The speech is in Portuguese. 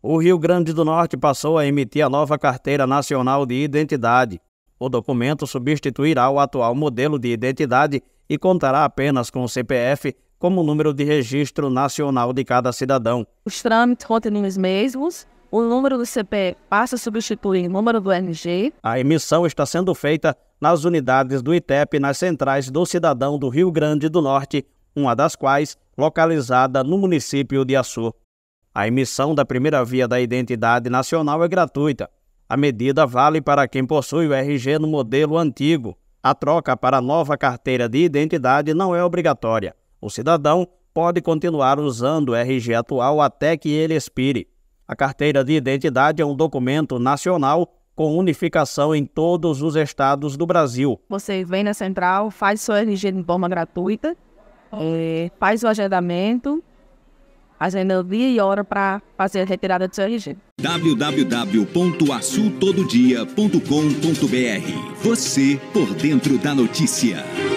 O Rio Grande do Norte passou a emitir a nova Carteira Nacional de Identidade. O documento substituirá o atual modelo de identidade e contará apenas com o CPF como número de registro nacional de cada cidadão. Os trâmites continuam os mesmos. O número do CP passa a substituir o número do RG. A emissão está sendo feita nas unidades do ITEP nas centrais do cidadão do Rio Grande do Norte, uma das quais localizada no município de Açu. A emissão da primeira via da identidade nacional é gratuita. A medida vale para quem possui o RG no modelo antigo. A troca para a nova carteira de identidade não é obrigatória. O cidadão pode continuar usando o RG atual até que ele expire. A carteira de identidade é um documento nacional com unificação em todos os estados do Brasil. Você vem na central, faz seu RG de forma gratuita, é, faz o agendamento agenda dia e hora para fazer a retirada do seu RG. www.assultododia.com.br Você por dentro da notícia.